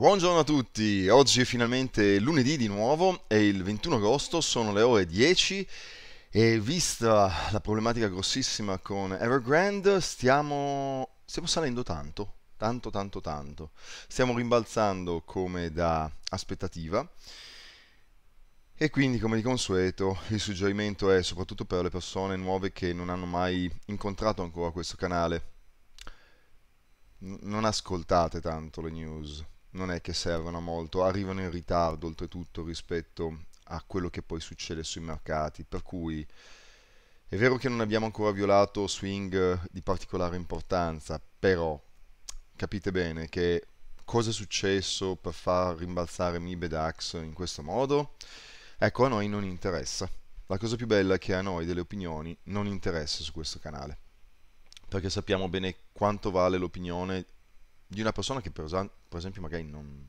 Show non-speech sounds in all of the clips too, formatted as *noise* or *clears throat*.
Buongiorno a tutti, oggi è finalmente lunedì di nuovo, è il 21 agosto, sono le ore 10 e vista la problematica grossissima con Evergrande stiamo, stiamo salendo tanto, tanto tanto tanto, stiamo rimbalzando come da aspettativa e quindi come di consueto il suggerimento è soprattutto per le persone nuove che non hanno mai incontrato ancora questo canale, non ascoltate tanto le news non è che servano molto, arrivano in ritardo oltretutto rispetto a quello che poi succede sui mercati, per cui è vero che non abbiamo ancora violato swing di particolare importanza, però capite bene che cosa è successo per far rimbalzare MIB e DAX in questo modo? Ecco, a noi non interessa. La cosa più bella è che a noi delle opinioni non interessa su questo canale, perché sappiamo bene quanto vale l'opinione di una persona che per, per esempio magari non,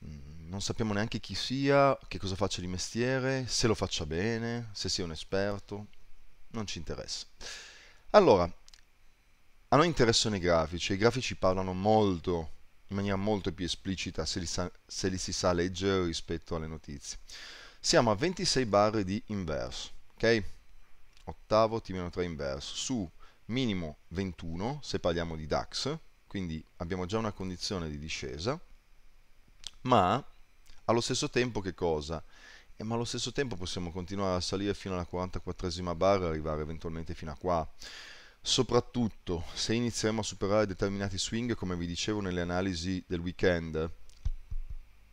non sappiamo neanche chi sia, che cosa faccia di mestiere, se lo faccia bene, se sia un esperto, non ci interessa. Allora, a noi interessano i grafici, i grafici parlano molto, in maniera molto più esplicita, se li, sa, se li si sa leggere rispetto alle notizie. Siamo a 26 barre di inverso, ok? Ottavo T-3 inverso, su minimo 21, se parliamo di DAX, quindi abbiamo già una condizione di discesa, ma allo stesso tempo che cosa? Eh, ma allo stesso tempo possiamo continuare a salire fino alla 44esima barra e arrivare eventualmente fino a qua. Soprattutto se inizieremo a superare determinati swing, come vi dicevo nelle analisi del weekend,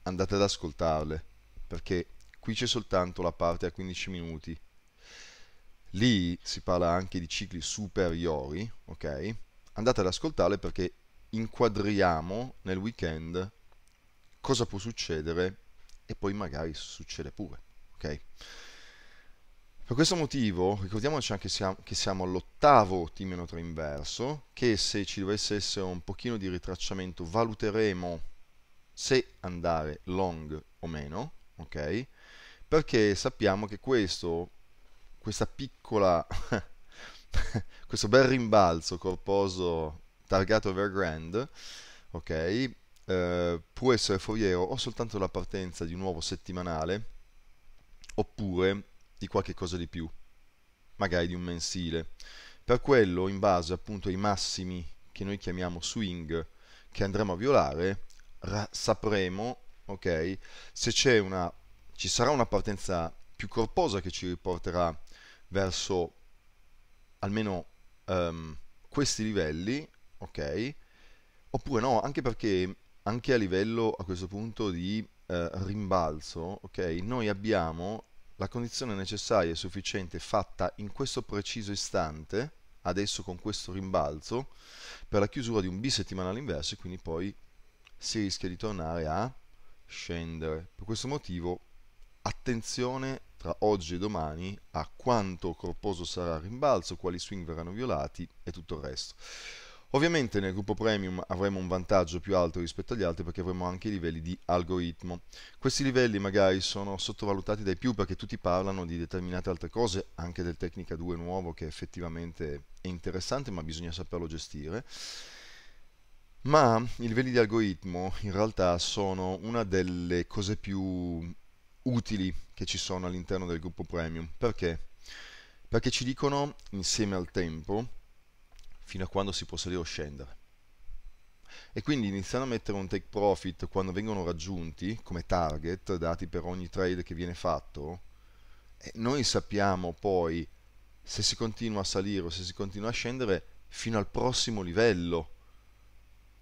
andate ad ascoltarle, perché qui c'è soltanto la parte a 15 minuti. Lì si parla anche di cicli superiori, ok? Andate ad ascoltarle perché inquadriamo nel weekend cosa può succedere e poi magari succede pure, ok? Per questo motivo ricordiamoci anche che siamo all'ottavo timenotro inverso, che se ci dovesse essere un pochino di ritracciamento valuteremo se andare long o meno, ok? Perché sappiamo che questo, questa piccola, *laughs* questo bel rimbalzo corposo targato Evergrande, ok? Eh, può essere foriero o soltanto la partenza di un nuovo settimanale oppure di qualche cosa di più, magari di un mensile. Per quello, in base appunto ai massimi che noi chiamiamo swing che andremo a violare, sapremo, ok, se una, ci sarà una partenza più corposa che ci riporterà verso almeno um, questi livelli ok? Oppure no, anche perché anche a livello a questo punto di eh, rimbalzo, ok? Noi abbiamo la condizione necessaria e sufficiente fatta in questo preciso istante, adesso con questo rimbalzo, per la chiusura di un bisettimanale inverso e quindi poi si rischia di tornare a scendere. Per questo motivo attenzione tra oggi e domani a quanto corposo sarà il rimbalzo, quali swing verranno violati e tutto il resto. Ovviamente nel gruppo premium avremo un vantaggio più alto rispetto agli altri perché avremo anche i livelli di algoritmo. Questi livelli magari sono sottovalutati dai più perché tutti parlano di determinate altre cose, anche del Tecnica 2 nuovo che effettivamente è interessante ma bisogna saperlo gestire. Ma i livelli di algoritmo in realtà sono una delle cose più utili che ci sono all'interno del gruppo premium. Perché? Perché ci dicono insieme al tempo fino a quando si può salire o scendere. E quindi iniziano a mettere un take profit quando vengono raggiunti come target, dati per ogni trade che viene fatto, e noi sappiamo poi se si continua a salire o se si continua a scendere fino al prossimo livello.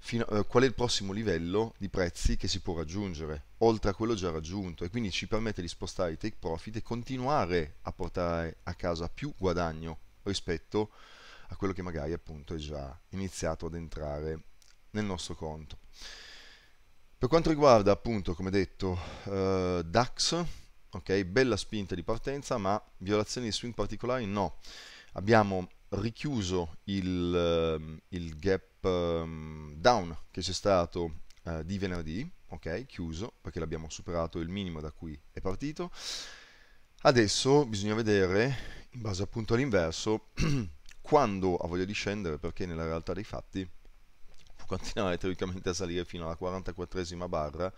A, eh, qual è il prossimo livello di prezzi che si può raggiungere, oltre a quello già raggiunto, e quindi ci permette di spostare i take profit e continuare a portare a casa più guadagno rispetto a quello che magari appunto è già iniziato ad entrare nel nostro conto. Per quanto riguarda appunto, come detto, eh, DAX, ok, bella spinta di partenza, ma violazioni di swing particolari no. Abbiamo richiuso il, eh, il gap um, down che c'è stato uh, di venerdì, ok, chiuso, perché l'abbiamo superato il minimo da cui è partito. Adesso bisogna vedere, in base appunto all'inverso, *clears throat* quando ha voglia di scendere perché nella realtà dei fatti può *laughs* continuare teoricamente a salire fino alla 44esima barra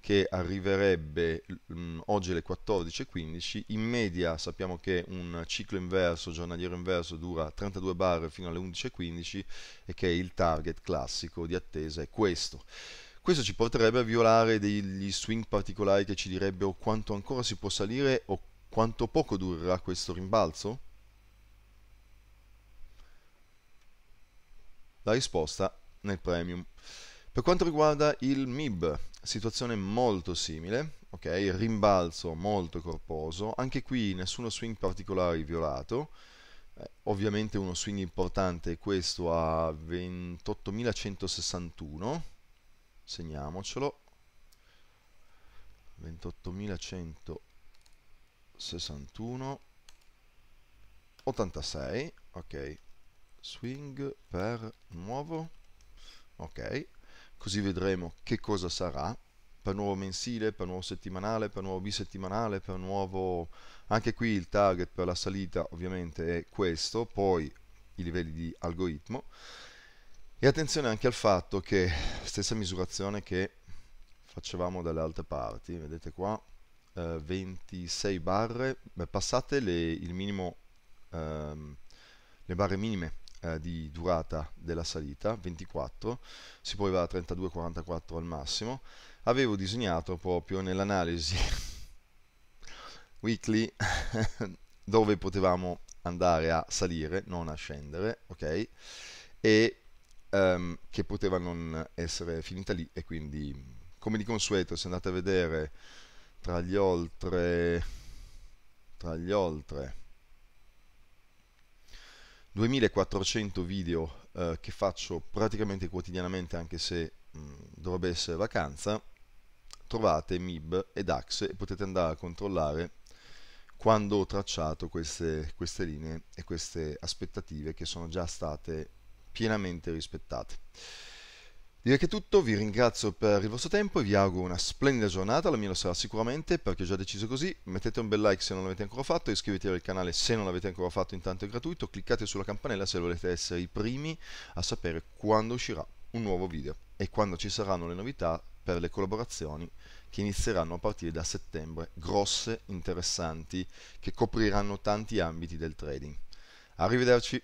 che arriverebbe mh, mm, oggi alle 14.15 in media sappiamo che un ciclo inverso giornaliero inverso dura 32 barre fino alle 11.15 e che il target classico di attesa è questo questo ci porterebbe a violare degli swing particolari che ci direbbero quanto ancora si può salire o quanto poco durerà questo rimbalzo la risposta nel premium. Per quanto riguarda il MIB, situazione molto simile, ok? Rimbalzo molto corposo, anche qui nessuno swing particolare violato. Eh, ovviamente uno swing importante è questo a 28.161, segniamocelo. 28.161 86, ok swing per nuovo ok così vedremo che cosa sarà per nuovo mensile, per nuovo settimanale, per nuovo bisettimanale, per nuovo anche qui il target per la salita ovviamente è questo, poi i livelli di algoritmo e attenzione anche al fatto che stessa misurazione che facevamo dalle altre parti, vedete qua eh, 26 barre, beh, passate le, minimo, ehm, le barre minime eh, di durata della salita, 24, si può arrivare a 32-44 al massimo, avevo disegnato proprio nell'analisi *laughs* weekly *laughs* dove potevamo andare a salire, non a scendere, ok? E um, che poteva non essere finita lì e quindi come di consueto se andate a vedere tra gli oltre tra gli oltre 2400 video eh, che faccio praticamente quotidianamente anche se mh, dovrebbe essere vacanza trovate MIB e DAX e potete andare a controllare quando ho tracciato queste, queste linee e queste aspettative che sono già state pienamente rispettate. Direi che è tutto, vi ringrazio per il vostro tempo e vi auguro una splendida giornata, la mia lo sarà sicuramente perché ho già deciso così, mettete un bel like se non l'avete ancora fatto, iscrivetevi al canale se non l'avete ancora fatto, intanto è gratuito, cliccate sulla campanella se volete essere i primi a sapere quando uscirà un nuovo video e quando ci saranno le novità per le collaborazioni che inizieranno a partire da settembre, grosse, interessanti, che copriranno tanti ambiti del trading. Arrivederci!